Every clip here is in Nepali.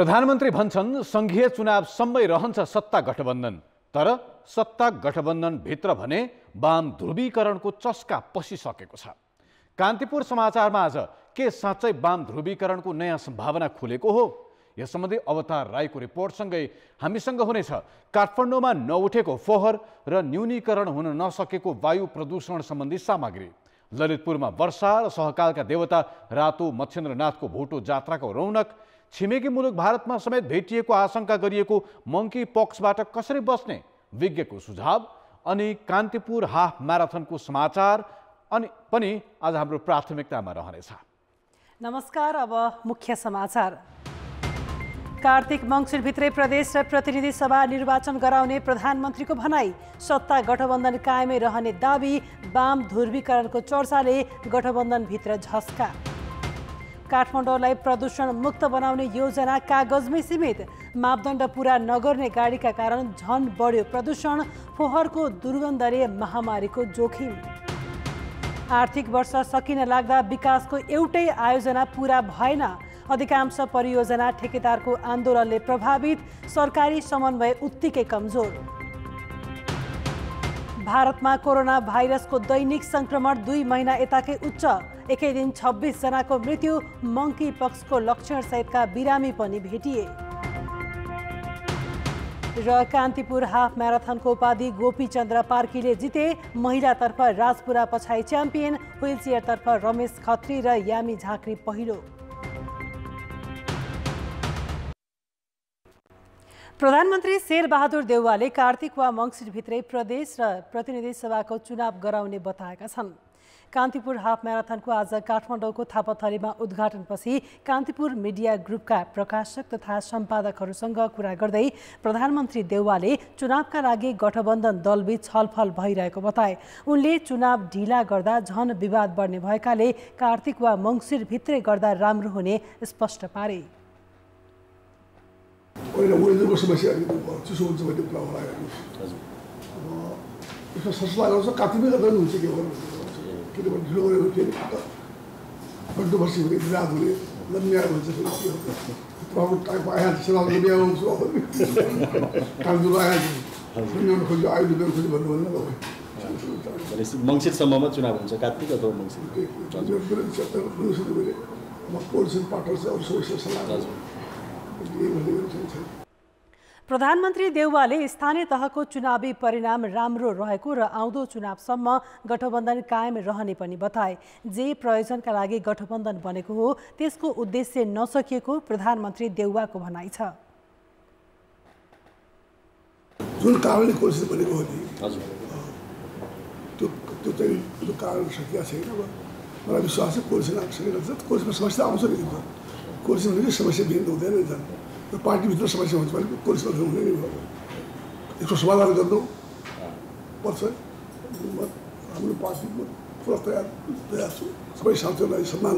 प्रधानमन्त्री भन्छन् सङ्घीय चुनावसम्मै रहन्छ सत्ता गठबन्धन तर सत्ता गठबन्धनभित्र भने वाम ध्रुवीकरणको चस्का पसिसकेको छ कान्तिपुर समाचारमा आज के साँच्चै वाम ध्रुवीकरणको नयाँ सम्भावना खुलेको हो यस सम्बन्धी अवतार राईको रिपोर्टसँगै हामीसँग हुनेछ काठमाडौँमा नउठेको फोहर र न्यूनीकरण हुन नसकेको वायु प्रदूषण सम्बन्धी सामग्री ललितपुरमा वर्षा र सहकालका देवता रातो मच्छेन्द्रनाथको भोटो जात्राको रौनक छिमेकी मुलुक भारतमा समेत भेटिएको आशंका गरिएको मङ्की पक्सबाट कसरी बस्ने विज्ञको सुझाव अनि कान्तिपुर हाफ म्याराथनको समाचार अनि पनि आज हाम्रो प्राथमिकतामा रहनेछ नमस्कार अब मुख्य समाचार कार्तिक मङ्सिरभित्रै प्रदेश र प्रतिनिधि सभा निर्वाचन गराउने प्रधानमन्त्रीको भनाई सत्ता गठबन्धन कायमै रहने दावी वाम ध्रुवीकरणको चर्चाले गठबन्धनभित्र झस्का काठमाडौँलाई प्रदूषण मुक्त बनाउने योजना कागजमै सीमित मापदण्ड पुरा नगर्ने गाडीका कारण झन बढ्यो प्रदूषण फोहरको दुर्गन्धले महामारीको जोखिम आर्थिक वर्ष सकिन लाग्दा विकासको एउटै आयोजना पुरा भएन अधिकांश परियोजना ठेकेदारको आन्दोलनले प्रभावित सरकारी समन्वय उत्तिकै कमजोर भारतमा कोरोना भाइरसको दैनिक संक्रमण दुई महिना यताकै उच्च एकै दिन छब्बिसजनाको मृत्यु मङ्की पक्सको लक्षणसहितका बिरामी पनि भेटिए र कान्तिपुर हाफ म्याराथनको उपाधि गोपीचन्द्र पार्कीले जिते महिलातर्फ राजपुरा पछाडि च्याम्पियन तर्फ रमेश खत्री र यामी झाँक्री पहिलो प्रधानमन्त्री शेरबहादुर देउवाले कार्तिक वा मङ्सिरभित्रै प्रदेश र प्रतिनिधि सभाको चुनाव गराउने बताएका छन् कान्तिपुर हाफ म्याराथनको आज काठमाडौँको थापाथलीमा उद्घाटनपछि कान्तिपुर मिडिया ग्रुपका प्रकाशक तथा सम्पादकहरूसँग कुरा गर्दै प्रधानमन्त्री देउवाले चुनावका लागि गठबन्धन दलबीच छलफल भइरहेको बताए उनले चुनाव ढिला गर्दा झन विवाद बढ्ने भएकाले कार्तिक वा मङ्सिरभित्रै गर्दा राम्रो हुने स्पष्ट पारे होइन वेदरको समस्या अलिकति चिसो हुन्छ भन्ने कुरा यसमा लाग्छ कार्तिकै गर्दा हुन्छ के गर्नु किनभने ढिलो गरेको फेरि बन्नुपर्छ भने यति रात हुने लम्ब्या हुन्छ प्रब्लम टाइपको आइहाल्छ लम्ब्या आउँछु कालजुलो आइहाल्छु सम्झाउनु खोज्यो आयुर्वेद खोज्यो भन्नु भन्नु तपाईँ मङ्सिरसम्ममा चुनाव हुन्छ कार्तिक अथवा मङ्सिर प्रदूषण पार्टनर चाहिँ अरू सबै सल्लाह प्रधानमन्त्री देउवाले स्थानीय तहको चुनावी परिणाम राम्रो रहेको र आउँदो चुनावसम्म गठबन्धन कायम रहने पनि बताए जे प्रयोजनका लागि गठबन्धन बनेको हो त्यसको उद्देश्य नसकिएको प्रधानमन्त्री देउवाको भनाइ छ जुन कारणले कोसिस भनेको हो नि त्यो त्यो चाहिँ त्यो कारण सकिएको छैन मलाई विश्वास छ कोर्सिन सकिरहेको छ कोर्समा समस्या आउँछ नि कोर्सिन समस्या भिन्न हुँदैन नि त्यो पार्टीभित्र समस्या हुन्छ भने कोलिसमा हुँदैन यसको समाधान गर्नु पर्छ हाम्रो पार्टीको पुरा तयार तयार छु सबै साथीहरूलाई सम्मान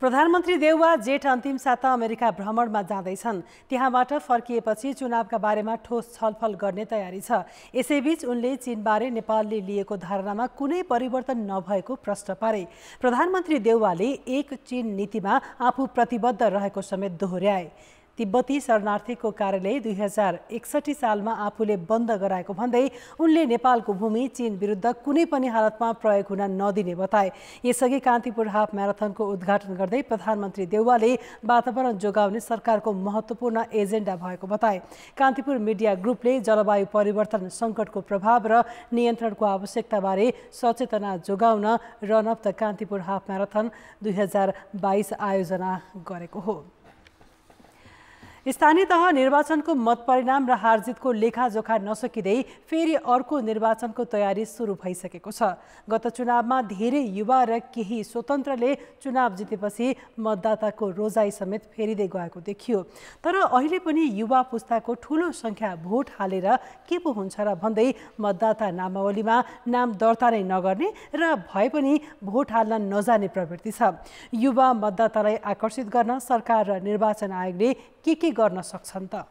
प्रधानमन्त्री देउवा जेठ अन्तिम साता अमेरिका भ्रमणमा जाँदैछन् त्यहाँबाट फर्किएपछि चुनावका बारेमा ठोस छलफल गर्ने तयारी छ यसैबीच उनले चीनबारे नेपालले लिएको धारणामा कुनै परिवर्तन नभएको प्रश्न पारे प्रधानमन्त्री देउवाले एक चीन नीतिमा आफू प्रतिबद्ध रहेको समेत दोहोर्याए तिब्बती शरणार्थीको कार्यालय दुई हजार एकसठी सालमा आफूले बन्द गराएको भन्दै उनले नेपालको भूमि चीन विरुद्ध कुनै पनि हालतमा प्रयोग हुन नदिने बताए यसअघि कान्तिपुर हाफ म्याराथनको उद्घाटन गर्दै प्रधानमन्त्री देउवाले वातावरण जोगाउने सरकारको महत्त्वपूर्ण एजेन्डा भएको बताए कान्तिपुर मिडिया ग्रुपले जलवायु परिवर्तन सङ्कटको प्रभाव र नियन्त्रणको आवश्यकताबारे सचेतना जोगाउन run of the Kantipur half marathon दुई हजार बाइस आयोजना गरेको हो स्थानीय तह निर्वाचनको मतपरिणाम र हारजितको लेखाजोखा नसकिँदै फेरि अर्को निर्वाचनको तयारी सुरु भइसकेको छ गत चुनावमा धेरै युवा र केही स्वतन्त्रले चुनाव जितेपछि मतदाताको रोजाइ समेत फेरिँदै गएको देखियो तर अहिले पनि युवा पुस्ताको ठुलो सङ्ख्या भोट हालेर के पो हुन्छ र भन्दै मतदाता नामावलीमा नाम दर्ता नै नगर्ने र भए पनि भोट हाल्न नजाने प्रवृत्ति छ युवा मतदातालाई आकर्षित गर्न सरकार र निर्वाचन आयोगले के के गर्न सक्छन् त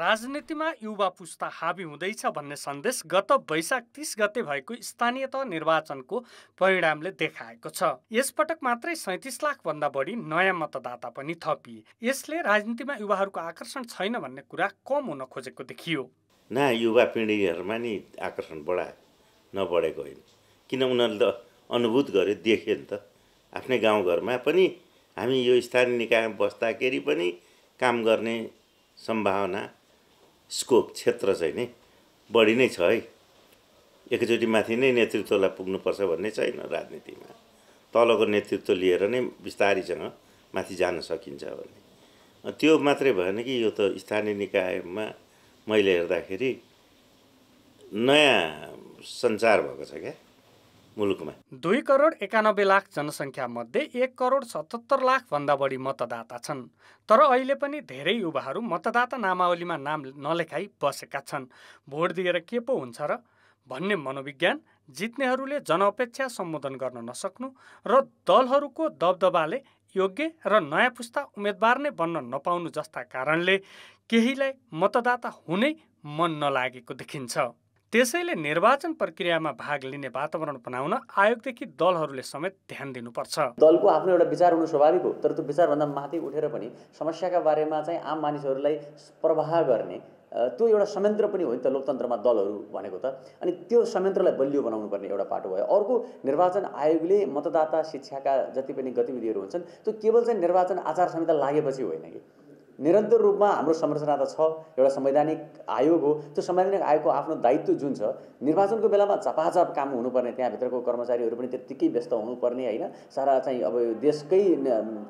राजनीतिमा युवा पुस्ता हाबी हुँदैछ भन्ने सन्देश गत वैशाख तिस गते भएको स्थानीय तह निर्वाचनको परिणामले देखाएको छ यसपटक मात्रै सैतिस लाखभन्दा बढी नयाँ मतदाता पनि थपिए यसले राजनीतिमा युवाहरूको आकर्षण छैन भन्ने कुरा कम हुन खोजेको देखियो न युवा पिँढीहरूमा नि आकर्षण बढा नबढेको होइन किन उनीहरूले त अनुभूत गरे देखे नि त आफ्नै गाउँघरमा पनि हामी यो स्थानीय निकायमा बस्दाखेरि पनि काम गर्ने सम्भावना स्कोप क्षेत्र चाहिँ नि बढी नै छ है एकचोटि माथि नै नेतृत्वलाई पुग्नुपर्छ भन्ने छैन राजनीतिमा तलको नेतृत्व लिएर नै बिस्तारीसँग माथि जान सकिन्छ भन्ने त्यो मात्रै भएन कि यो त स्थानीय निकायमा मैले हेर्दाखेरि नयाँ सञ्चार भएको छ क्या मुलुकमा दुई करोड एकानब्बे लाख जनसङ्ख्या मध्ये एक करोड सतहत्तर लाख भन्दा बढी मतदाता छन् तर अहिले पनि धेरै युवाहरू मतदाता नामावलीमा नाम नलेखाई बसेका छन् भोट दिएर के पो हुन्छ र भन्ने मनोविज्ञान जित्नेहरूले जनअपेक्षा सम्बोधन गर्न नसक्नु र दलहरूको दबदबाले योग्य र नयाँ पुस्ता उम्मेदवार नै बन्न नपाउनु जस्ता कारणले केहीलाई मतदाता हुनै मन नलागेको देखिन्छ त्यसैले निर्वाचन प्रक्रियामा भाग लिने वातावरण बनाउन आयोगदेखि दलहरूले समेत ध्यान दिनुपर्छ दलको आफ्नो एउटा विचार हुनु स्वाभाविक हो तर त्यो विचारभन्दा माथि उठेर पनि समस्याका बारेमा चाहिँ आम मानिसहरूलाई प्रवाह गर्ने त्यो एउटा संयन्त्र पनि हो नि त लोकतन्त्रमा दलहरू भनेको त अनि त्यो संयन्त्रलाई बलियो बनाउनु पर्ने एउटा पाटो भयो अर्को निर्वाचन आयोगले मतदाता शिक्षाका जति पनि गतिविधिहरू हुन्छन् त्यो केवल चाहिँ निर्वाचन आचार संहिता लागेपछि होइन कि निरन्तर रूपमा हाम्रो संरचना त छ एउटा संवैधानिक आयोग हो त्यो संवैधानिक आयोगको आफ्नो दायित्व जुन छ निर्वाचनको बेलामा चपाचप काम हुनुपर्ने त्यहाँभित्रको कर्मचारीहरू पनि त्यत्तिकै व्यस्त हुनुपर्ने होइन सारा चाहिँ अब देशकै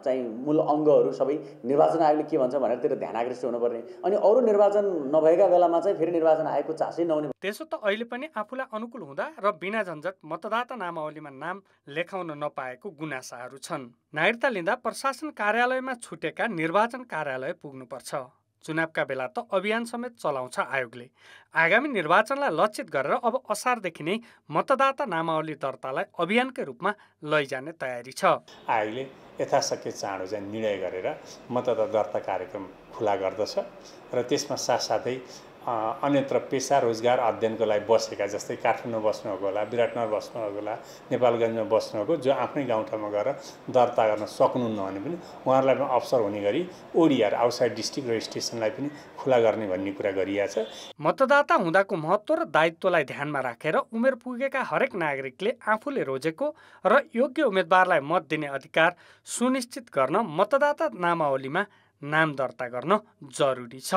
चाहिँ मूल अङ्गहरू सबै निर्वाचन आयोगले के भन्छ भनेर त्यो ध्यान आकृष्ट हुनुपर्ने अनि अरू निर्वाचन नभएका बेलामा चाहिँ फेरि निर्वाचन आयोगको चासै नहुने त्यसो त अहिले पनि आफूलाई अनुकूल हुँदा र बिना झन्झट मतदाता नामावलीमा नाम लेखाउन नपाएको गुनासाहरू छन् नागरिकता लिँदा प्रशासन कार्यालयमा छुटेका निर्वाचन कार्यालय कार्यालय पुग्नुपर्छ चुनावका बेला त अभियान समेत चलाउँछ आयोगले आगामी निर्वाचनलाई लक्षित गरेर अब असारदेखि नै मतदाता नामावली दर्तालाई अभियानकै रूपमा लैजाने तयारी छ आयोगले यथाशक्य चाँडो चाहिँ निर्णय गरेर मतदाता दर्ता कार्यक्रम खुला गर्दछ र त्यसमा साथसाथै अन्यत्र पेसा रोजगार अध्ययनको लागि बसेका जस्तै काठमाडौँ बस्नुभएको होला विराटनगर बस्नुभएको होला नेपालगञ्जमा बस्नुभएको जो आफ्नै गाउँठाउँमा गएर दर्ता गर्न सक्नुहुन्न भने पनि उहाँहरूलाई पनि अवसर हुने गरी ओडिआर आउटसाइड डिस्ट्रिक्ट रेजिस्ट्रेसनलाई पनि खुला गर्ने भन्ने कुरा गरिएको छ मतदाता हुँदाको महत्त्व र दायित्वलाई ध्यानमा राखेर उमेर पुगेका हरेक नागरिकले आफूले रोजेको र योग्य उम्मेद्वारलाई मत दिने अधिकार सुनिश्चित गर्न मतदाता नामावलीमा नाम दर्ता गर्न जरुरी छ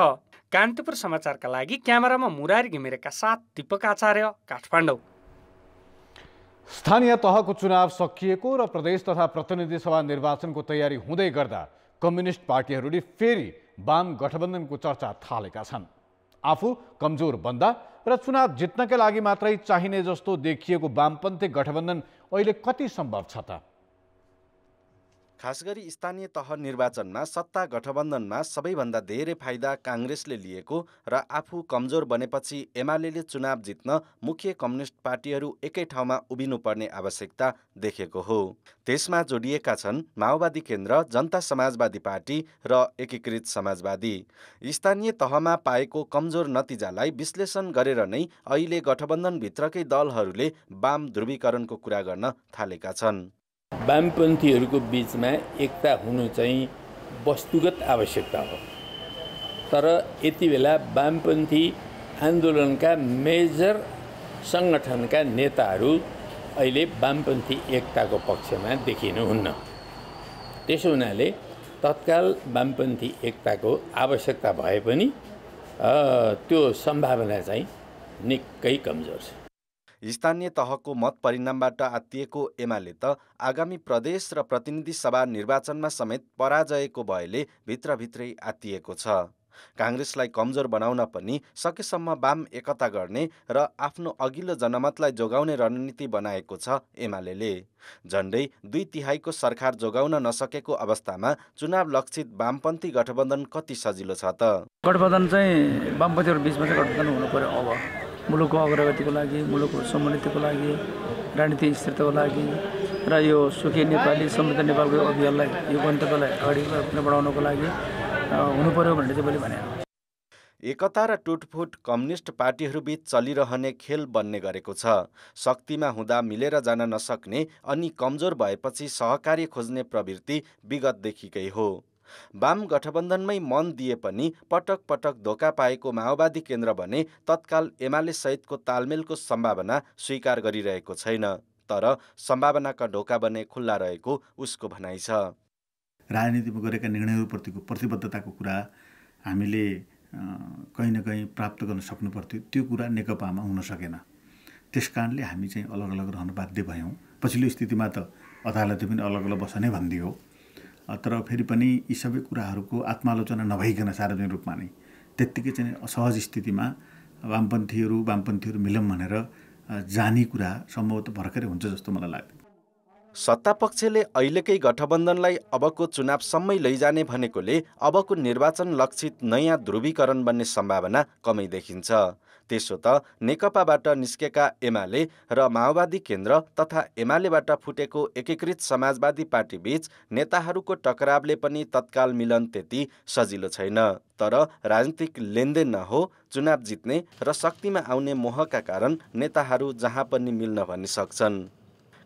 कान्तिपुर समाचारका लागि क्यामेरामा मुरारी घिमिरेका साथ दिपक आचार्य काठमाडौँ स्थानीय तहको चुनाव सकिएको र प्रदेश तथा प्रतिनिधि सभा निर्वाचनको तयारी हुँदै गर्दा कम्युनिस्ट पार्टीहरूले फेरि वाम गठबन्धनको चर्चा थालेका छन् आफू कमजोर बन्दा र चुनाव जित्नका लागि मात्रै चाहिने जस्तो देखिएको वामपन्थी गठबन्धन अहिले कति सम्भव छ त खास गरी स्थानीय तह निर्वाचनमा सत्ता गठबन्धनमा सबैभन्दा धेरै फाइदा काङ्ग्रेसले लिएको र आफू कमजोर बनेपछि एमाले चुनाव जित्न मुख्य कम्युनिस्ट पार्टीहरू एकै ठाउँमा उभिनुपर्ने आवश्यकता देखेको हो त्यसमा जोडिएका छन् माओवादी केन्द्र जनता समाजवादी पार्टी र एकीकृत समाजवादी स्थानीय तहमा पाएको कमजोर नतिजालाई विश्लेषण गरेर नै अहिले गठबन्धनभित्रकै दलहरूले वाम ध्रुवीकरणको कुरा गर्न थालेका छन् वामपन्थीहरूको बिचमा एकता हुनु चाहिँ वस्तुगत आवश्यकता हो तर यति बेला वामपन्थी आन्दोलनका मेजर सङ्गठनका नेताहरू अहिले वामपन्थी एकताको पक्षमा देखिनुहुन्न त्यसो हुनाले तत्काल वामपन्थी एकताको आवश्यकता भए पनि त्यो सम्भावना चाहिँ निकै कमजोर छ स्थानीय तहको मत परिणामबाट आत्तिएको एमाले त आगामी प्रदेश र प्रतिनिधि सभा निर्वाचनमा समेत पराजयको भयले भित्रभित्रै आत्तिएको छ काङ्ग्रेसलाई कमजोर बनाउन पनि सकेसम्म वाम एकता गर्ने र आफ्नो अघिल्लो जनमतलाई जोगाउने रणनीति बनाएको छ एमाले झण्डै दुई तिहाईको सरकार जोगाउन नसकेको अवस्थामा चुनाव लक्षित वामपन्थी गठबन्धन कति सजिलो छ त गठबन्धन चाहिँ वामपन्थीहरू बिचमा चाहिँ गठबन्धन हुनु पर्यो अब मुलुकको अग्रगतिको लागि मुलुकको समुन्नतिको लागि राजनीतिक स्थिरताको लागि र यो सुखी नेपाली समृद्ध नेपालको अभियानलाई यो गन्तव्यलाई अगाडि बढाउनको लागि हुनु पऱ्यो भनेर चाहिँ मैले भने एकता र टुटफुट कम्युनिस्ट पार्टीहरूबीच चलिरहने खेल बन्ने गरेको छ शक्तिमा हुँदा मिलेर जान नसक्ने अनि कमजोर भएपछि सहकारी खोज्ने प्रवृत्ति विगतदेखिकै हो वाम गठबन्धनमै मन दिए पनि पटक पटक धोका पाएको माओवादी केन्द्र भने तत्काल एमाले सहितको तालमेलको सम्भावना स्वीकार गरिरहेको छैन तर सम्भावनाका ढोका बने खुल्ला रहेको उसको भनाइ छ राजनीतिमा गरेका निर्णयहरूप्रतिको प्रतिबद्धताको कुरा हामीले कहीँ न कहीँ प्राप्त गर्न सक्नु पर्थ्यो त्यो कुरा नेकपामा हुन सकेन त्यस कारणले हामी चाहिँ अलग अलग रहन बाध्य भयौँ पछिल्लो स्थितिमा त अदालतले पनि अलग अलग बस नै भनिदियो तर फेरि पनि यी सबै कुराहरूको आत्मालोचना नभइकन सार्वजनिक रूपमा नै त्यत्तिकै चाहिँ असहज स्थितिमा वामपन्थीहरू वामपन्थीहरू मिलौँ भनेर जाने कुरा सम्भवतः भर्खरै हुन्छ जस्तो मलाई लाग्दैन सत्तापक्षले अहिलेकै गठबन्धनलाई अबको चुनावसम्मै लैजाने भनेकोले अबको निर्वाचन लक्षित नयाँ ध्रुवीकरण बन्ने सम्भावना कमै देखिन्छ त्यसो त नेकपाबाट निस्केका एमाले र माओवादी केन्द्र तथा एमालेबाट फुटेको एकीकृत समाजवादी पार्टीबीच नेताहरूको टकरावले पनि तत्काल मिलन त्यति सजिलो छैन तर राजनीतिक लेनदेन नहो चुनाव जित्ने र शक्तिमा आउने मोहका कारण नेताहरू जहाँ पनि मिल्न सक्छन्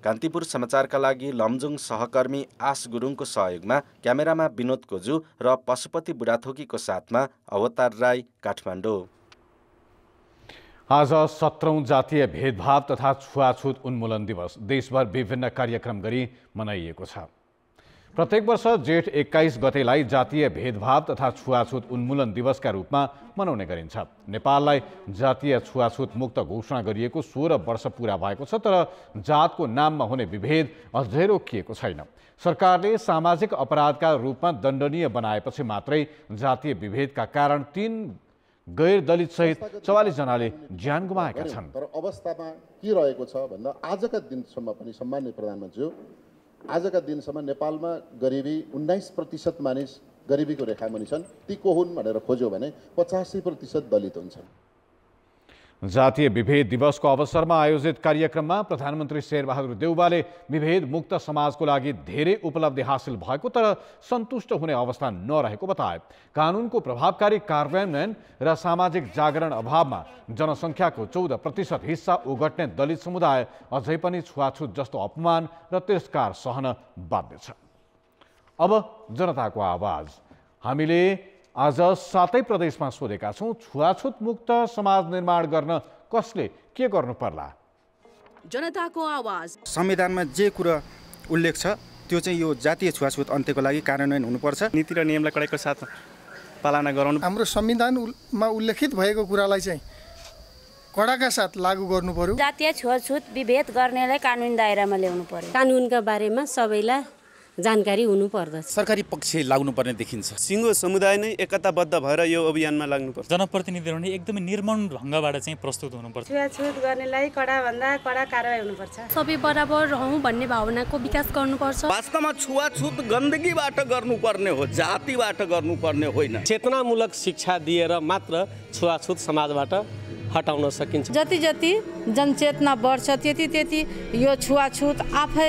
कान्तिपुर समाचारका लागि लमजुङ सहकर्मी आश गुरुङको सहयोगमा क्यामेरामा विनोद कोजु र पशुपति बुढाथोकीको साथमा अवतार राई काठमाडौँ आज सत्रौँ जातीय भेदभाव तथा छुवाछुत उन्मूलन दिवस देशभर विभिन्न कार्यक्रम गरी मनाइएको छ प्रत्येक वर्ष जेठ एक्काइस गतेलाई जातीय भेदभाव तथा छुवाछुत उन्मूलन दिवसका रूपमा मनाउने गरिन्छ नेपाललाई जातीय छुवाछुत मुक्त घोषणा गरिएको सोह्र वर्ष पुरा भएको छ तर जातको नाममा हुने विभेद अझै रोकिएको छैन सरकारले सामाजिक अपराधका रूपमा दण्डनीय बनाएपछि मात्रै जातीय विभेदका कारण तिन गैर दलित चौवालिस जनाले ज्यान गुमाएका छन् तर अवस्थामा के रहेको छ भन्दा आजका दिनसम्म पनि सम्मान्य प्रधानमन्त्री आजका दिनसम्म नेपालमा गरिबी उन्नाइस प्रतिशत मानिस गरिबीको रेखामुनि छन् ती को हुन् भनेर खोज्यो भने पचासी प्रतिशत दलित हुन्छन् जातीय विभेद दिवसको अवसरमा आयोजित कार्यक्रममा प्रधानमन्त्री शेरबहादुर देउवाले विभेद मुक्त समाजको लागि धेरै उपलब्धि हासिल भएको तर सन्तुष्ट हुने अवस्था नरहेको बताए कानुनको प्रभावकारी कार्यान्वयन र सामाजिक जागरण अभावमा जनसङ्ख्याको चौध प्रतिशत हिस्सा ओगट्ने दलित समुदाय अझै पनि छुवाछुत जस्तो अपमान र तिरस्कार सहन बाध्य छ अब जनताको आवाज हामीले आज सातै प्रदेशमा सोधेका छौँ छुवाछुत मुक्त समाज निर्माण गर्न कसले के गर्नु पर्ला जनताको आवाज संविधानमा जे कुरा उल्लेख छ त्यो चाहिँ यो जातीय छुवाछुत अन्त्यको लागि कार्यान्वयन हुनुपर्छ नीति र नियमलाई कडाइको साथ पालना गराउनु हाम्रो संविधानमा उल्लेखित भएको कुरालाई चाहिँ कडाका साथ लागू गर्नु पर्यो जातीय छुवाछुत विभेद गर्नेलाई कानुन दायरामा ल्याउनु पर्यो कानुनका बारेमा सबैलाई जानकारी हुनुपर्दछ सरकारी पक्ष लाग्नुपर्ने देखिन्छ सिङ्गो समुदाय नै एकताबद्ध भएर यो अभियानमा लाग्नुपर्छ जनप्रतिनिधिहरू नै एकदमै निर्माण ढङ्गबाट चाहिँ प्रस्तुत हुनुपर्छ छुवाछुत गर्नेलाई कडाभन्दा कडा कारवाही हुनुपर्छ सबै बराबर रहौँ भन्ने भावनाको विकास गर्नुपर्छ वास्तवमा छुवाछुत गन्दगीबाट गर्नुपर्ने हो जातिबाट गर्नुपर्ने होइन चेतनामूलक शिक्षा दिएर मात्र छुवाछुत समाजबाट हटाउन सकिन्छ जति जति जनचेतना बढ्छ त्यति त्यति यो छुवाछुत आफै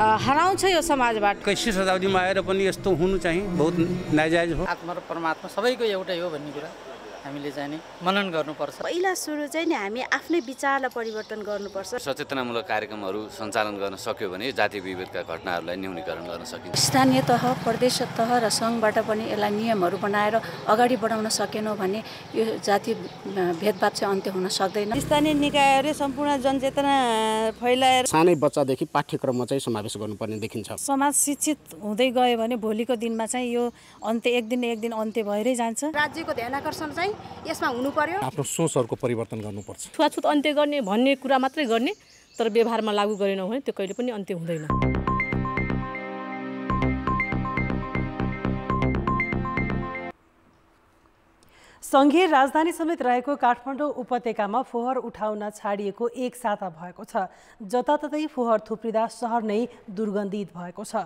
हराउँछ यो समाजबाट कैसी शताब्दीमा आएर पनि यस्तो हुनु चाहिँ बहुत नाजायज हो आत्मा र परमात्मा सबैको एउटै हो भन्ने कुरा हामीले जाने मनन गर्नुपर्छ पहिला सुरु चाहिँ नि हामी आफ्नै विचारलाई परिवर्तन गर्नुपर्छ सचेतनामूलक कार्यक्रमहरू सञ्चालन गर्न सक्यो भने जाति विभेदका घटनाहरूलाई न्यूनीकरण गर्न सकिन्छ स्थानीय तह प्रदेश तह र सङ्घबाट पनि यसलाई नियमहरू बनाएर अगाडि बढाउन सकेनौँ भने यो जाति भेदभाव चाहिँ अन्त्य हुन सक्दैन स्थानीय निकायहरूले सम्पूर्ण जनचेतना फैलाएर सानै बच्चादेखि पाठ्यक्रममा चाहिँ समावेश गर्नुपर्ने देखिन्छ समाज शिक्षित हुँदै गयो भने भोलिको दिनमा चाहिँ यो अन्त्य एक दिन एक दिन अन्त्य भएरै जान्छ राज्यको ध्यान आकर्षण चाहिँ चाहिँ यसमा हुनु पर्यो आफ्नो सोचहरूको परिवर्तन गर्नुपर्छ छुवाछुत अन्त्य गर्ने भन्ने कुरा मात्रै गर्ने तर व्यवहारमा लागू गरेनौँ भने त्यो कहिले पनि अन्त्य हुँदैन सङ्घीय राजधानी समेत रहेको काठमाडौँ उपत्यकामा फोहोर उठाउन छाडिएको एक साता भएको छ जताततै फोहोर थुप्रिँदा सहर नै दुर्गन्धित भएको छ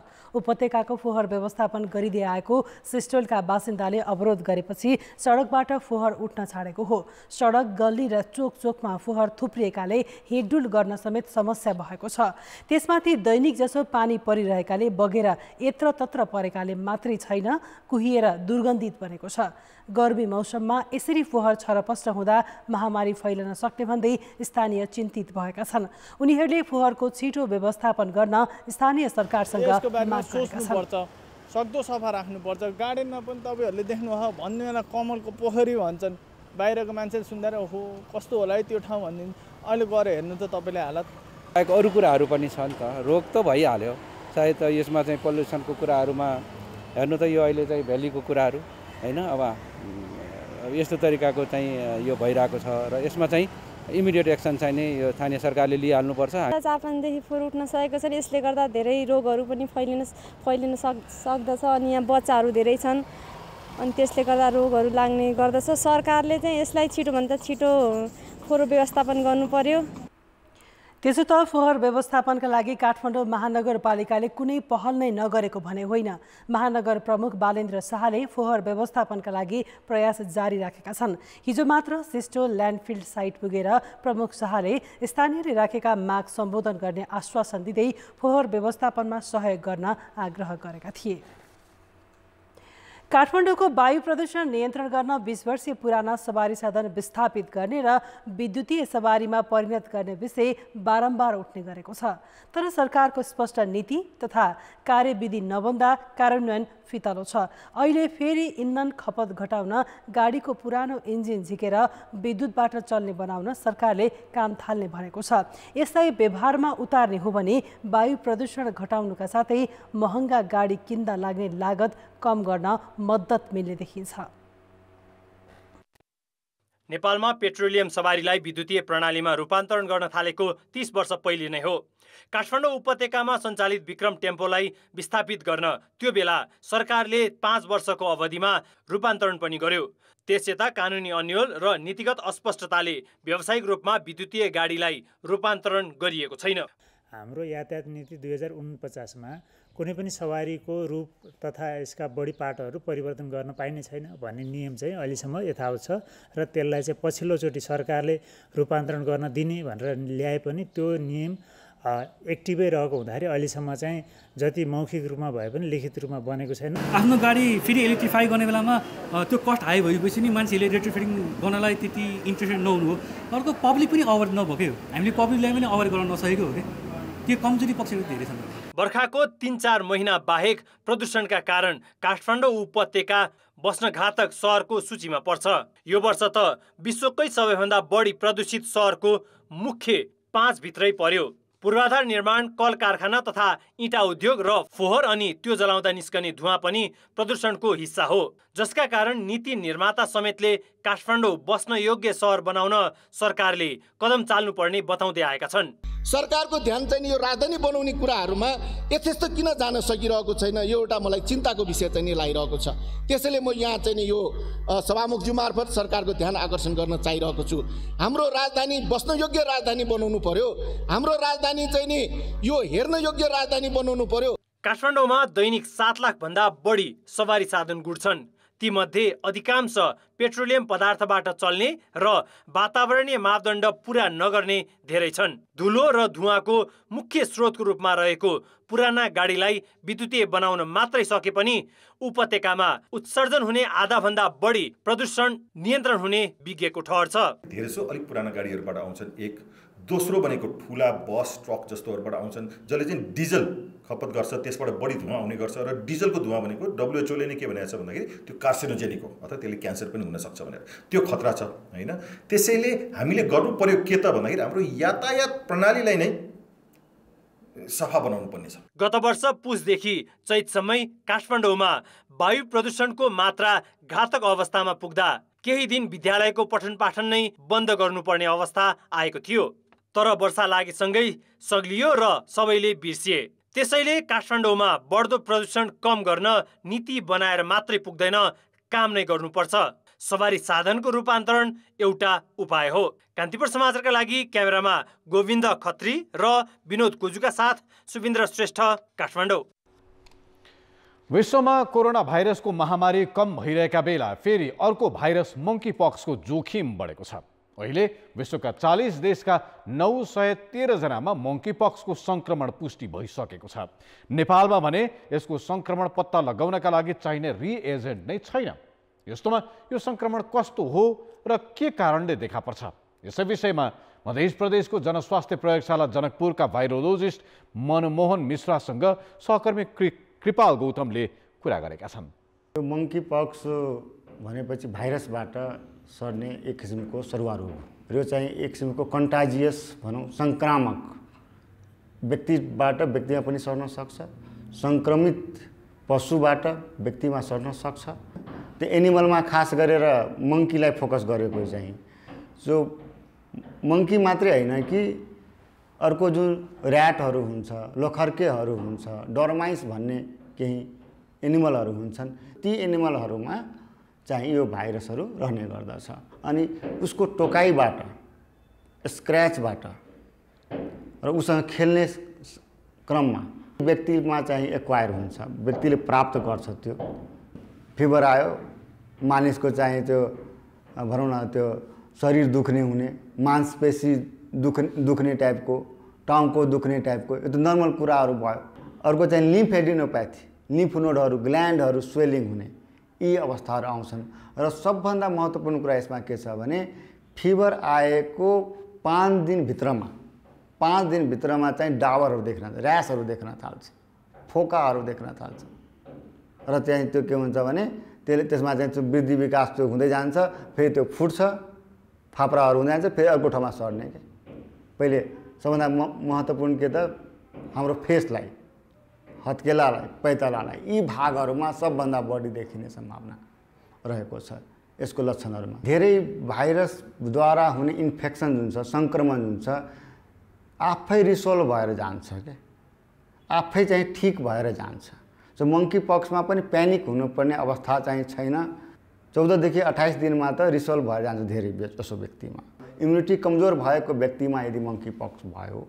उपत्यकाको फोहोर व्यवस्थापन गरिँदै आएको सिस्टोलका बासिन्दाले अवरोध गरेपछि सडकबाट फोहोर उठ्न छाडेको हो सडक गल्ली र चोक चोकमा फोहोर थुप्रिएकाले हिडडुल गर्न समेत समस्या भएको छ त्यसमाथि दैनिक जसो पानी परिरहेकाले बगेर यत्रतत्र परेकाले मात्रै छैन कुहिएर दुर्गन्धित बनेको छ गर्मी मौसम मा यसरी फोहर छरपस्ट हुँदा महामारी फैलन सक्ने भन्दै स्थानीय चिन्तित भएका छन् उनीहरूले फोहरको छिटो व्यवस्थापन गर्न स्थानीय सरकारसँग सक्दो सफा राख्नुपर्छ गार्डनमा पनि तपाईँहरूले देख्नु भन्नेलाई कमलको पोखरी भन्छन् बाहिरको मान्छेले सुन्दा ओहो कस्तो होला है त्यो ठाउँ भनिदिन्छ अहिले गएर हेर्नु त तपाईँले हालत बाहेक अरू कुराहरू पनि छ नि त रोग त भइहाल्यो सायद यसमा चाहिँ पल्युसनको कुराहरूमा हेर्नु त यो अहिले चाहिँ भ्यालीको कुराहरू होइन अब यस्तो तरिकाको चाहिँ यो भइरहेको छ र यसमा चाहिँ इमिडिएट एक्सन चाहिँ नै यो स्थानीय सरकारले लिइहाल्नुपर्छ चापानदेखि फोहोर उठ्न सकेको छ यसले गर्दा धेरै रोगहरू पनि फैलिन फैलिन सक् सक्दछ अनि यहाँ बच्चाहरू धेरै छन् अनि त्यसले गर्दा रोगहरू लाग्ने गर्दछ सरकारले चाहिँ यसलाई छिटोभन्दा छिटो फोहोर व्यवस्थापन गर्नु पर्यो त्यसोतर्फ फोहोर व्यवस्थापनका लागि काठमाडौँ महानगरपालिकाले कुनै पहल नै नगरेको भने होइन महानगर प्रमुख बालेन्द्र शाहले फोहोर व्यवस्थापनका लागि प्रयास जारी राखेका छन् हिजो मात्र सिस्टो ल्यान्डफिल्ड साइट पुगेर प्रमुख शाहले स्थानीयले राखेका माग सम्बोधन गर्ने आश्वासन दिँदै फोहोर व्यवस्थापनमा सहयोग गर्न आग्रह गरेका थिए काठमाडौँको वायु प्रदूषण नियन्त्रण गर्न बिस वर्षीय पुराना सवारी साधन विस्थापित गर्ने र विद्युतीय सवारीमा परिणत गर्ने विषय बारम्बार उठ्ने गरेको छ तर सरकारको स्पष्ट नीति तथा कार्यविधि नबन्दा कार्यान्वयन फितलो छ अहिले फेरि इन्धन खपत घटाउन गाडीको पुरानो इन्जिन झिकेर विद्युतबाट चल्ने बनाउन सरकारले काम थाल्ने भनेको छ यसलाई व्यवहारमा उतार्ने हो भने वायु प्रदूषण घटाउनुका साथै महँगा गाडी किन्दा लाग्ने लागत कम गर्न मद्दत मिल्ने देखिन्छ नेपालमा पेट्रोलियम सवारीलाई विद्युतीय प्रणालीमा रूपान्तरण गर्न थालेको तीस वर्ष पहिले नै हो काठमाडौँ उपत्यकामा सञ्चालित विक्रम टेम्पोलाई विस्थापित गर्न त्यो बेला सरकारले पाँच वर्षको अवधिमा रूपान्तरण पनि गर्यो त्यस यता कानुनी अन्यल र नीतिगत अस्पष्टताले व्यावसायिक रूपमा विद्युतीय गाडीलाई रूपान्तरण गरिएको छैन हाम्रो यातायात नीति दुई हजार उनपचासमा कुनै पनि सवारीको रूप तथा यसका बडी पार्टहरू परिवर्तन गर्न पाइने छैन भन्ने नियम चाहिँ अहिलेसम्म यथावत छ र त्यसलाई चाहिँ पछिल्लोचोटि सरकारले रूपान्तरण गर्न दिने भनेर ल्याए पनि त्यो नियम एक्टिभै रहेको हुँदाखेरि अहिलेसम्म चाहिँ जति मौखिक रूपमा भए पनि लिखित रूपमा बनेको छैन आफ्नो गाडी फेरि इलेक्ट्रिफाई गर्ने बेलामा त्यो कस्ट हाई भएपछि नि मान्छेले इलेक्ट्रिफाइङ गर्नलाई त्यति इन्ट्रेस्टेड नहुनु हो अर्को पब्लिक पनि अवेर नभएकै हो हामीले पब्लिकलाई पनि अवेर गर्न नसकेको हो क्या त्यो कमजोरी पक्षहरू धेरै छन् बर्खाको तिन चार महिना बाहेक प्रदूषणका कारण काठमाडौँ उपत्यका बस्न घातक सहरको सूचीमा पर्छ यो वर्ष त विश्वकै सबैभन्दा बढी प्रदूषित सहरको मुख्य पाँचभित्रै पर्यो पूर्वाधार निर्माण कल कारखाना तथा इँटा उद्योग र फोहोर अनि त्यो जलाउँदा निस्कने धुवा पनि प्रदूषणको हिस्सा हो जसका कारण नीति निर्माता समेतले काठमाडौँ बस्न योग्य सहर बनाउन सरकारले कदम चाल्नुपर्ने बताउँदै आएका छन् सरकारको ध्यान चाहिँ यो राजधानी बनाउने कुराहरूमा यथेष्ट किन जान सकिरहेको छैन यो एउटा मलाई चिन्ताको विषय चाहिँ नि लागिरहेको छ त्यसैले म यहाँ चाहिँ नि यो सभामुखज्यू मार्फत सरकारको ध्यान आकर्षण गर्न चाहिरहेको छु हाम्रो राजधानी बस्न योग्य राजधानी बनाउनु पर्यो हाम्रो राजधानी चाहिँ नि यो हेर्न योग्य राजधानी बनाउनु पर्यो काठमाडौँमा दैनिक सात लाखभन्दा बढी सवारी साधन गुड्छन् तीमध्ये अधिकांश पेट्रोलियम पदार्थबाट चल्ने र वातावरणीय मापदण्ड पुरा नगर्ने धेरै छन् धुलो र धुवाको मुख्य स्रोतको रूपमा रहेको पुराना गाडीलाई विद्युतीय बनाउन मात्रै सके पनि उपत्यकामा उत्सर्जन हुने आधाभन्दा बढी प्रदूषण नियन्त्रण हुने विज्ञको ठहर छ धेरै अलिक पुराना गाडीहरूबाट आउँछन् एक दोस्रो भनेको ठुला बस ट्रक जस्तोहरूबाट आउँछन् जसले चाहिँ डिजल खपत गर्छ त्यसबाट बढी धुवा आउने गर्छ र डिजलको धुवा भनेको डब्लुएचओले नै के भनेको छ भन्दाखेरि त्यो कार्सिनोजेनिक हो अर्थात् त्यसले क्यान्सर पनि हुनसक्छ भनेर त्यो खतरा छ होइन त्यसैले हामीले गर्नु पर्यो के त भन्दाखेरि हाम्रो यातायात प्रणालीलाई नै सफा बनाउनु पर्ने छ गत वर्ष पुसदेखि चैतसम्मै काठमाडौँमा वायु प्रदूषणको मात्रा घातक अवस्थामा पुग्दा केही दिन विद्यालयको पठन पाठन नै बन्द गर्नुपर्ने अवस्था आएको थियो तर वर्षा लागेसँगै सग्लियो र सबैले बिर्सिए त्यसैले काठमाडौँमा बढ्दो प्रदूषण कम गर्न नीति बनाएर मात्रै पुग्दैन काम नै गर्नुपर्छ सवारी साधनको रूपान्तरण एउटा उपाय हो कान्तिपुर समाचारका लागि क्यामेरामा गोविन्द खत्री र विनोद कोजुका साथ सुविन्द्र श्रेष्ठ काठमाडौँ विश्वमा कोरोना भाइरसको महामारी कम भइरहेका बेला फेरि अर्को भाइरस मङ्की पक्सको जोखिम बढेको छ अहिले विश्वका चालिस देशका नौ सय तेह्रजनामा पक्सको सङ्क्रमण पुष्टि भइसकेको छ नेपालमा भने यसको सङ्क्रमण पत्ता लगाउनका लागि चाहिने रिएजेन्ट नै छैन यस्तोमा यो सङ्क्रमण कस्तो हो र के कारणले देखा पर्छ यसै विषयमा मध्य प्रदेशको जनस्वास्थ्य प्रयोगशाला जनकपुरका भाइरोलोजिस्ट मनमोहन मिश्रासँग सहकर्मी कृ कृपाल गौतमले कुरा गरेका छन् यो पक्स भनेपछि भाइरसबाट सर्ने एक किसिमको सरुवा रोग र यो चाहिँ एक किसिमको कन्टाजियस भनौँ सङ्क्रामक व्यक्तिबाट व्यक्तिमा पनि सर्न सक्छ सङ्क्रमित पशुबाट व्यक्तिमा सर्न सक्छ त्यो एनिमलमा खास गरेर मङ्कीलाई फोकस गरेको चाहिँ जो मङ्की मात्रै होइन कि अर्को जुन ऱ्याटहरू हुन्छ लोखर्केहरू हुन्छ डरमाइस भन्ने केही एनिमलहरू हुन्छन् ती एनिमलहरूमा चाहिँ यो भाइरसहरू रहने गर्दछ अनि उसको टोकाइबाट स्क्र्याचबाट र उसँग खेल्ने क्रममा व्यक्तिमा चाहिँ एक्वायर हुन्छ व्यक्तिले प्राप्त गर्छ त्यो फिभर आयो मानिसको चाहिँ त्यो भनौँ न त्यो शरीर दुख्ने हुने मांसपेसी दुख दुख्ने टाइपको टाउको दुख्ने टाइपको यो त नर्मल कुराहरू भयो अर्को चाहिँ लिम्फ लिम्फ नोडहरू ग्ल्यान्डहरू स्वेलिङ हुने यी अवस्थाहरू आउँछन् र सबभन्दा महत्त्वपूर्ण कुरा यसमा के छ भने फिभर आएको पाँच दिनभित्रमा पाँच दिनभित्रमा चाहिँ डावरहरू देख्न ऱ्यासहरू देख्न थाल्छ फोकाहरू देख्न थाल्छ र त्यहाँ त्यो के हुन्छ भने त्यसले त्यसमा चाहिँ त्यो वृद्धि विकास त्यो हुँदै जान्छ फेरि त्यो फुट्छ फाप्राहरू हुँदै जान्छ फेरि अर्को ठाउँमा सर्ने क्या पहिले सबभन्दा म महत्त्वपूर्ण के त हाम्रो फेसलाई हत्केलालाई पैतालालाई यी भागहरूमा सबभन्दा बढी देखिने सम्भावना रहेको छ यसको लक्षणहरूमा धेरै भाइरसद्वारा हुने इन्फेक्सन जुन छ सङ्क्रमण जुन छ आफै रिसोल्भ भएर जान्छ क्या आफै चाहिँ ठिक भएर जान्छ सो मङ्की पक्समा पनि प्यानिक हुनुपर्ने अवस्था चाहिँ छैन चौधदेखि अठाइस दिनमा त रिसोल्भ भएर जान्छ धेरै जसो व्यक्तिमा इम्युनिटी कमजोर भएको व्यक्तिमा यदि मङ्की पक्स भयो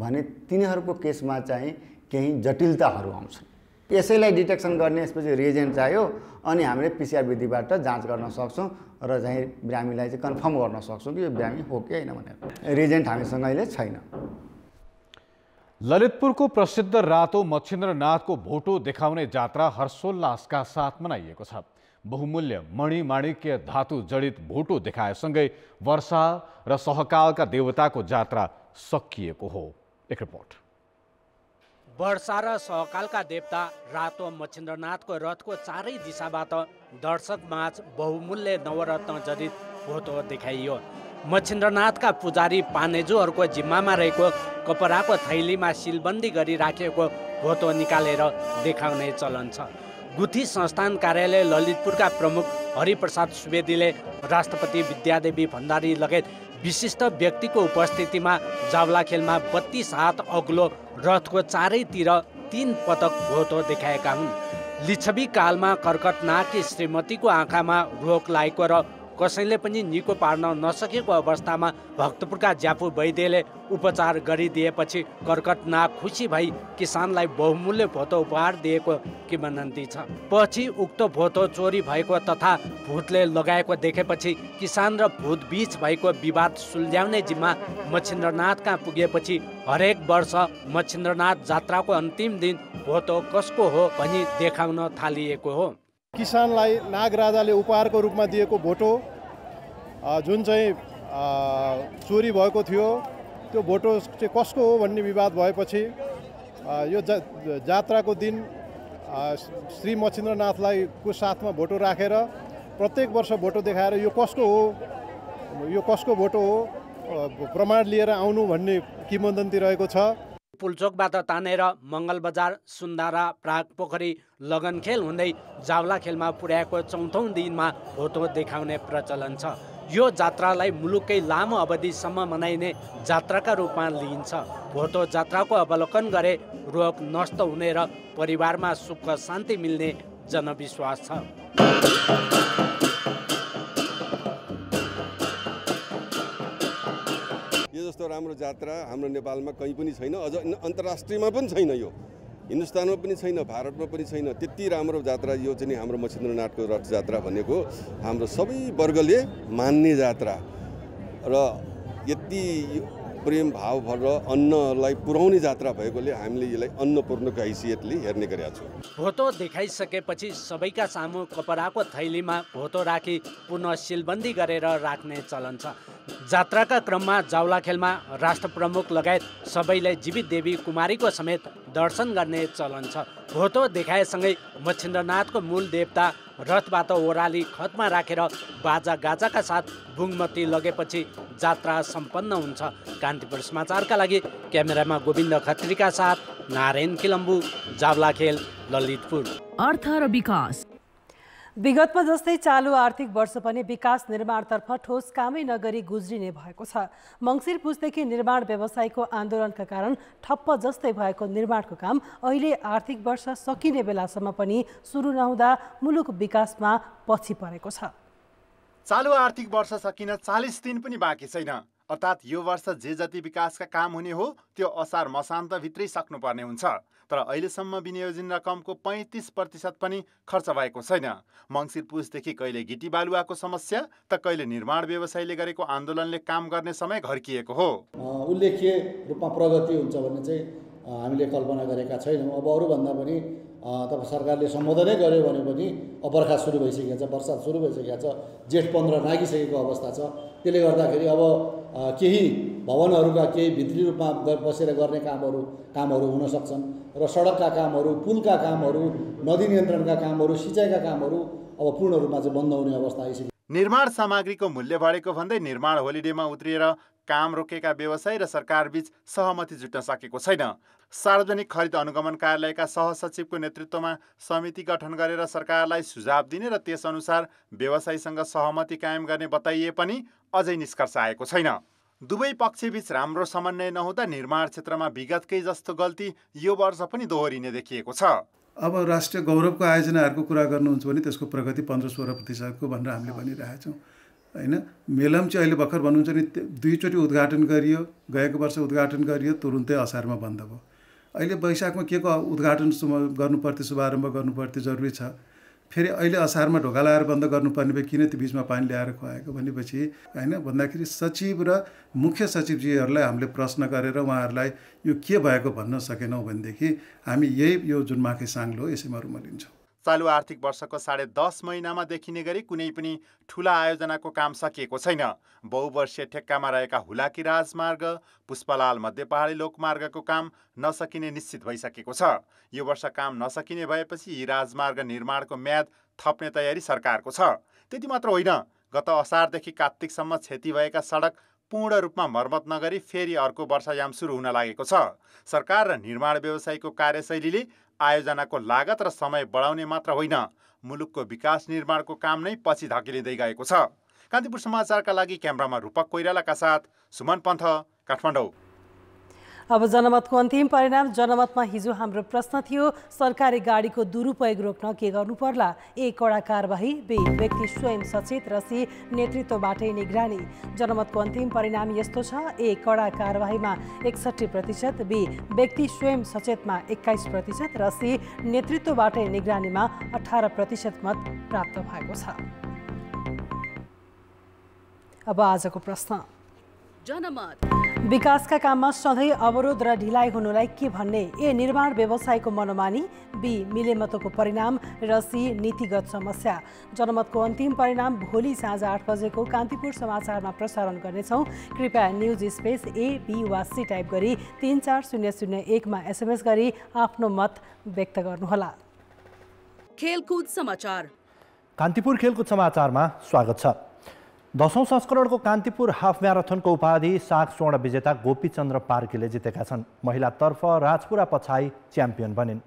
भने तिनीहरूको केसमा चाहिँ केही जटिलताहरू आउँछन् यसैलाई डिटेक्सन गर्ने यसपछि रिएजेन्ट चाहियो अनि हामीले पिसिआर विधिबाट जाँच गर्न सक्छौँ र चाहिँ बिरामीलाई चाहिँ कन्फर्म गर्न सक्छौँ कि यो बिरामी हो कि होइन भनेर रिएजेन्ट हामीसँग अहिले छैन ललितपुरको प्रसिद्ध रातो मच्छिन्द्रनाथको भोटो देखाउने जात्रा हर्षोल्लासका साथ मनाइएको छ बहुमूल्य माणिक्य धातु जडित भोटो देखाएसँगै वर्षा र सहकालका देवताको जात्रा सकिएको हो एक रिपोर्ट वर्षा र सहकालका देवता रातो मच्छिन्द्रनाथको रथको चारै दिशाबाट दर्शक माझ बहुमूल्य नवरत्न जडित फोटो देखाइयो मच्छिन्द्रनाथका पुजारी पानेजुहरूको जिम्मामा रहेको कपडाको थैलीमा सिलबन्दी गरी राखिएको फोटो निकालेर देखाउने चलन छ गुथी संस्थान कार्यालय ललितपुरका प्रमुख हरिप्रसाद सुवेदीले राष्ट्रपति विद्यादेवी भण्डारी लगायत विशिष्ट व्यक्तिको उपस्थितिमा जावलाखेलमा खेलमा बत्तिस हात अग्लो रथको चारैतिर तीन पटक भोतो देखाएका हुन् लिच्छवी कालमा कर्कटनाकी श्रीमतीको आँखामा रोग लागेको र कसैले पनि निको पार्न नसकेको अवस्थामा भक्तपुरका ज्यापु वैद्यले उपचार गरिदिएपछि कर्कट ना खुसी भई किसानलाई बहुमूल्य भोतो उपहार दिएको किम्बन्दी छ पछि उक्त भोतो चोरी भएको तथा भूतले लगाएको देखेपछि किसान र भूत बीच भएको विवाद सुल्झ्याउने जिम्मा मच्छिन्द्रनाथ कहाँ पुगेपछि हरेक वर्ष मच्छिन्द्रनाथ जात्राको अन्तिम दिन भोतो कसको हो भनी देखाउन थालिएको हो किसानलाई नागराजाले उपहारको रूपमा दिएको भोटो जुन चाहिँ चोरी भएको थियो त्यो भोटो चाहिँ कसको हो भन्ने विवाद भएपछि यो जा जात्राको दिन श्री मच्छिन्द्रनाथलाई को साथमा भोटो राखेर रा, प्रत्येक वर्ष भोटो देखाएर यो कसको हो यो कसको भोटो हो प्रमाण लिएर आउनु भन्ने किम्बन्दी रहेको छ पुलचोकबाट तानेर मङ्गल बजार सुन्दारा प्राग पोखरी लगन खेल हुँदै जावला खेलमा पुर्याएको चौथौँ दिनमा भोटो देखाउने प्रचलन छ यो जात्रालाई मुलुककै लामो अवधिसम्म मनाइने जात्राका रूपमा लिइन्छ भोटो जात्राको अवलोकन गरे रोग नष्ट हुने र परिवारमा सुख शान्ति मिल्ने जनविश्वास छ राम्रो जात्रा हाम्रो नेपालमा कहीँ पनि छैन अझ अन्तर्राष्ट्रियमा पनि छैन यो हिन्दुस्तानमा पनि छैन भारतमा पनि छैन त्यति राम्रो जात्रा यो चाहिँ हाम्रो मच्छिन्द्रनाथको रथ जात्रा भनेको हाम्रो सबै वर्गले मान्ने जात्रा र यति प्रेम भाव र अन्नलाई पुर्याउने जात्रा भएकोले हामीले यसलाई अन्नपूर्णको हैसियतले हेर्ने गरेका छौँ भोटो देखाइसकेपछि सबैका सामु कपडाको थैलीमा भोटो राखी पुनः सिलबन्दी गरेर राख्ने चलन छ जात्राका क्रममा जाउलाखेलमा राष्ट्र प्रमुख लगायत सबैलाई जीवित देवी कुमारीको समेत दर्शन गर्ने चलन छ भोटो देखाएसँगै मच्छिन्द्रनाथको मूल देवता रथबाट ओह्राली खतमा राखेर बाजा गाजाका साथ बुङमती लगेपछि जात्रा सम्पन्न हुन्छ कान्तिपुर समाचारका लागि क्यामेरामा गोविन्द खत्रीका साथ नारायण किलम्बु जावलाखेल ललितपुर अर्थ र विकास विगतमा जस्तै चालु आर्थिक वर्ष पनि विकास निर्माणतर्फ ठोस कामै नगरी गुज्रिने भएको छ मङ्सिर पुजदेखि निर्माण व्यवसायको आन्दोलनका कारण ठप्प जस्तै भएको निर्माणको काम अहिले आर्थिक वर्ष सकिने बेलासम्म पनि सुरु नहुँदा मुलुक विकासमा पछि परेको छ चालु आर्थिक वर्ष सकिन चालिस दिन पनि बाँकी छैन अर्थात् यो वर्ष जे जति विकासका काम हुने हो त्यो असार मसान्तभित्रै सक्नुपर्ने हुन्छ तर अहिलेसम्म विनियोजन रकमको पैँतिस प्रतिशत पनि खर्च भएको छैन मङ्सिर पुसदेखि कहिले गिटी बालुवाको समस्या त कहिले निर्माण व्यवसायले गरेको आन्दोलनले काम गर्ने समय घर्किएको हो उल्लेख्य रूपमा प्रगति हुन्छ भन्ने चाहिँ हामीले कल्पना गरेका छैनौँ अब अरूभन्दा पनि तपाईँ सरकारले सम्बोधनै गर्यो भने पनि अब बर्खा सुरु भइसकेको छ बर्सात सुरु भइसकेको छ जेठ पन्ध्र नागिसकेको अवस्था छ त्यसले गर्दाखेरि अब केही भवनहरूका केही भित्री रूपमा बसेर गर्ने कामहरू कामहरू हुन सक्छन् र सडकका कामहरू पुलका कामहरू नदी नियन्त्रणका कामहरू सिँचाइका कामहरू अब पूर्ण रूपमा चाहिँ बन्द हुने अवस्था आइसक्यो निर्माण सामग्रीको मूल्य बढेको भन्दै निर्माण होलिडेमा उत्रिएर काम रोकेका व्यवसाय र सरकारबीच सहमति जुट्न सकेको छैन सार्वजनिक खरिद अनुगमन कार्यालयका सहसचिवको नेतृत्वमा समिति गठन गरेर सरकारलाई सुझाव दिने र त्यसअनुसार व्यवसायीसँग सहमति कायम गर्ने बताइए पनि अझै निष्कर्ष आएको छैन दुवै पक्षबीच राम्रो समन्वय नहुँदा निर्माण क्षेत्रमा विगतकै जस्तो गल्ती यो वर्ष पनि दोहोरिने देखिएको छ अब राष्ट्रिय गौरवको आयोजनाहरूको कुरा गर्नुहुन्छ भने त्यसको प्रगति पन्ध्र सोह्र प्रतिशतको भनेर हामीले भनिरहेछौँ होइन मेलम चाहिँ अहिले भर्खर भन्नुहुन्छ नि दुईचोटि उद्घाटन गरियो गएको वर्ष उद्घाटन गरियो तुरुन्तै असारमा बन्द भयो अहिले वैशाखमा के को उद्घाटन गर्नुपर्थ्यो शुभारम्भ गर्नुपर्थ्यो जरुरी छ फेरि अहिले असारमा ढोका लगाएर बन्द गर्नुपर्ने भयो किन त्यो बिचमा पानी ल्याएर खुवाएको भनेपछि होइन भन्दाखेरि सचिव र मुख्य सचिवजीहरूलाई हामीले प्रश्न गरेर उहाँहरूलाई यो के भएको भन्न सकेनौँ भनेदेखि हामी यही यो जुन माखे साङ्लो हो यसैमा रुमलिन्छौँ चालु आर्थिक वर्षको साढे दस महिनामा देखिने गरी कुनै पनि ठुला आयोजनाको काम सकिएको छैन बहुवर्षीय ठेक्कामा रहेका हुलाकी राजमार्ग पुष्पलाल मध्य पहाडी लोकमार्गको काम नसकिने निश्चित भइसकेको छ यो वर्ष काम नसकिने भएपछि यी राजमार्ग निर्माणको म्याद थप्ने तयारी सरकारको छ त्यति मात्र होइन गत असारदेखि कार्तिकसम्म क्षति भएका सडक पूर्ण रूपमा मर्मत नगरी फेरि अर्को वर्षायाम सुरु हुन लागेको छ सरकार र निर्माण व्यवसायको कार्यशैलीले आयोजनाको लागत र समय बढाउने मात्र होइन मुलुकको विकास निर्माणको काम नै पछि धकिलिँदै गएको छ कान्तिपुर समाचारका लागि क्यामरामा रूपक कोइरालाका साथ सुमन पन्थ काठमाडौँ अब जनमतको अन्तिम परिणाम जनमतमा हिजो हाम्रो प्रश्न थियो सरकारी गाडीको दुरुपयोग रोक्न के गर्नु पर्ला ए कडा कारवाही बे व्यक्ति स्वयं सचेत र सी नेतृत्वबाटै निगरानी जनमतको अन्तिम परिणाम यस्तो छ ए कडा कारवाहीमा एकसठी प्रतिशत बी व्यक्ति स्वयं सचेतमा एक्काइस प्रतिशत र सी नेतृत्वबाटै निगरानीमा अठार प्रतिशत मत प्राप्त भएको छ अब आजको प्रश्न जनमत विकासका काममा सधैँ अवरोध र ढिलाइ हुनुलाई के भन्ने ए निर्माण व्यवसायको मनोमानी बी मिलेमतोको परिणाम र सी नीतिगत समस्या जनमतको अन्तिम परिणाम भोलि साँझ आठ बजेको कान्तिपुर समाचारमा प्रसारण गर्नेछौँ कृपया न्युज स्पेस ए बी वा सी टाइप गरी तिन चार शून्य शून्य एकमा एसएमएस गरी आफ्नो मत व्यक्त गर्नुहोला खेलकुद समाचार कान्तिपुर खेलकुद समाचारमा स्वागत छ दसौँ संस्करणको कान्तिपुर हाफ म्याराथनको उपाधि साग स्वर्ण विजेता गोपीचन्द्र पार्कीले जितेका छन् महिलातर्फ राजपुरा पछाई च्याम्पियन बनिन्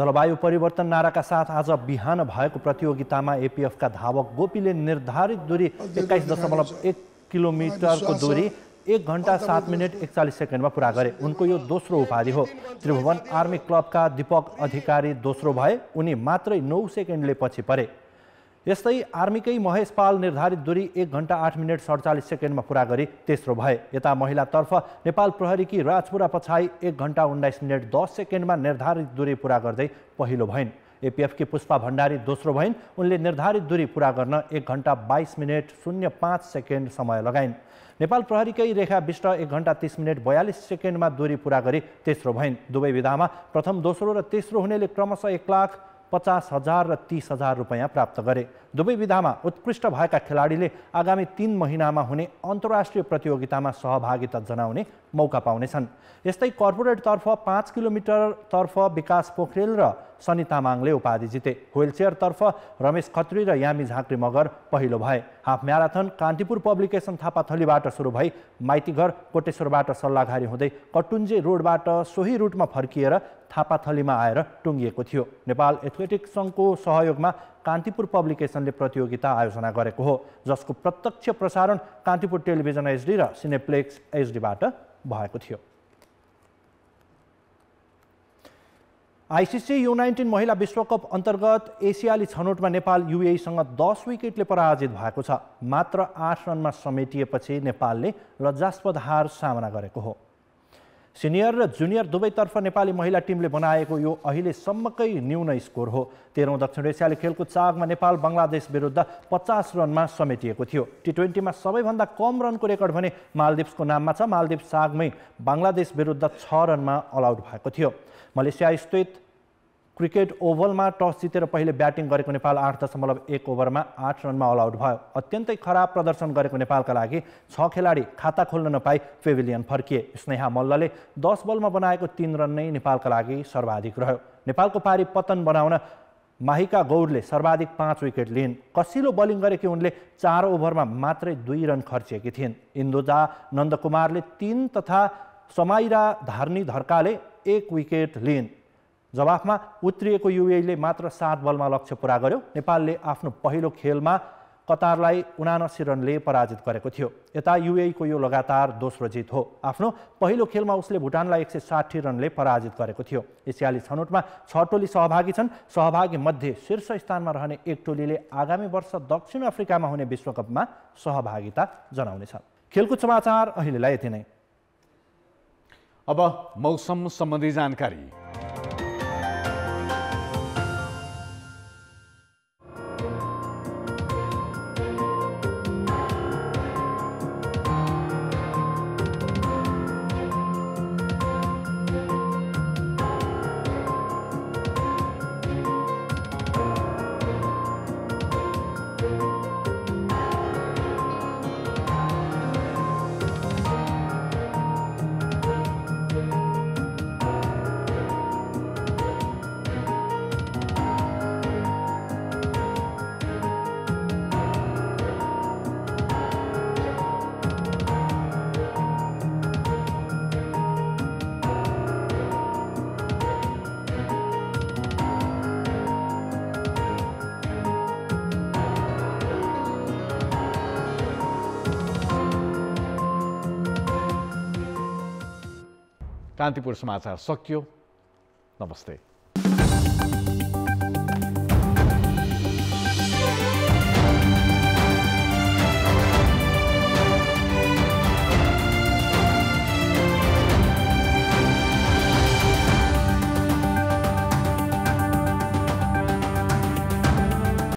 जलवायु परिवर्तन नाराका साथ आज बिहान भएको प्रतियोगितामा एपिएफका धावक गोपीले निर्धारित दूरी एक्काइस दशमलव एक किलोमिटरको दूरी एक घन्टा सात मिनट एकचालिस सेकेन्डमा पुरा गरे उनको यो दोस्रो उपाधि हो त्रिभुवन आर्मी क्लबका दीपक अधिकारी दोस्रो भए उनी मात्रै नौ सेकेन्डले पछि परे यस्तै आर्मीकै महेश पाल निर्धारित दूरी एक घन्टा आठ मिनट सडचालिस सेकेन्डमा पुरा गरी तेस्रो भए यता महिलातर्फ नेपाल प्रहरीकी राजपुरा पछाडि एक घन्टा उन्नाइस मिनट दस सेकेन्डमा निर्धारित दूरी पुरा गर्दै पहिलो भइन् एपिएफकी पुष्पा भण्डारी दोस्रो भइन् उनले निर्धारित दूरी पुरा गर्न एक घन्टा बाइस मिनट शून्य पाँच सेकेन्ड समय लगाइन् नेपाल प्रहरीकै रेखा विष्ट एक घन्टा तिस मिनट बयालिस सेकेन्डमा दूरी पुरा गरी तेस्रो भइन् दुवै विधामा प्रथम दोस्रो र तेस्रो हुनेले क्रमशः एक लाख पचास हजार र तिस हजार रुपियाँ प्राप्त गरे दुवै विधामा उत्कृष्ट भएका खेलाडीले आगामी तिन महिनामा हुने अन्तर्राष्ट्रिय प्रतियोगितामा सहभागिता जनाउने मौका पाउनेछन् यस्तै कर्पोरेटतर्फ पाँच किलोमिटरतर्फ विकास पोखरेल र सनी तामाङले उपाधि जिते चेयरतर्फ रमेश खत्री र यामी झाँक्री मगर पहिलो भए हाफ म्याराथन कान्तिपुर पब्लिकेसन थापाथलीबाट सुरु भई माइतीघर कोटेश्वरबाट सल्लाहघारी हुँदै कटुन्जे रोडबाट सोही रुटमा फर्किएर थापाथलीमा आएर टुङ्गिएको थियो नेपाल एथलेटिक्स सङ्घको सहयोगमा कान्तिपुर पब्लिकेसनले प्रतियोगिता आयोजना गरेको हो जसको प्रत्यक्ष प्रसारण कान्तिपुर टेलिभिजन एचडी र सिनेप्लेक्स एचडीबाट भएको थियो आइसिसी यु नाइन्टिन महिला विश्वकप अन्तर्गत एसियाली छनौटमा नेपाल युएसँग दस विकेटले पराजित भएको छ मात्र आठ रनमा समेटिएपछि नेपालले लज्जास्पद हार सामना गरेको हो सिनियर र जुनियर दुवैतर्फ नेपाली महिला टिमले बनाएको यो अहिलेसम्मकै न्यून स्कोर हो तेह्रौँ दक्षिण एसियाली खेलकुद चागमा नेपाल बङ्गलादेश विरुद्ध पचास रनमा समेटिएको थियो टी ट्वेन्टीमा सबैभन्दा कम रनको रेकर्ड भने मालदिप्सको नाममा छ मालदिप्स चागमै बङ्गलादेश विरुद्ध छ रनमा अलआउट भएको थियो मलेसिया स्थित क्रिकेट ओभलमा टस जितेर पहिले ब्याटिङ गरेको नेपाल आठ दशमलव एक ओभरमा आठ रनमा अल आउट भयो अत्यन्तै खराब प्रदर्शन गरेको नेपालका लागि छ खेलाडी खाता खोल्न नपाई पेभिलियन फर्किए स्नेहा मल्लले दस बलमा बनाएको तिन रन नै नेपालका लागि सर्वाधिक रह्यो नेपालको पारी पतन बनाउन माहिका गौडले सर्वाधिक पाँच विकेट लिइन् कसिलो बलिङ गरेकी उनले चार ओभरमा मात्रै दुई रन खर्चिएकी थिइन् इन्दोजा नन्दकुमारले तिन तथा समाइरा धार्नी धर्काले एक विकेट लिइन् जवाफमा उत्रिएको युएले मात्र सात बलमा लक्ष्य पुरा गर्यो नेपालले आफ्नो पहिलो खेलमा कतारलाई उनासी रनले पराजित गरेको थियो यता युएको यो लगातार दोस्रो जित हो आफ्नो पहिलो खेलमा उसले भुटानलाई एक सय साठी रनले पराजित गरेको थियो एसियाली छनौटमा छ टोली सहभागी छन् सहभागी मध्ये शीर्ष स्थानमा रहने एक टोलीले आगामी वर्ष दक्षिण अफ्रिकामा हुने विश्वकपमा सहभागिता जनाउनेछ खेलकुद समाचार अहिलेलाई यति नै अब मौसम सम्बन्धी जानकारी कान्तिपुर समाचार सकियो नमस्ते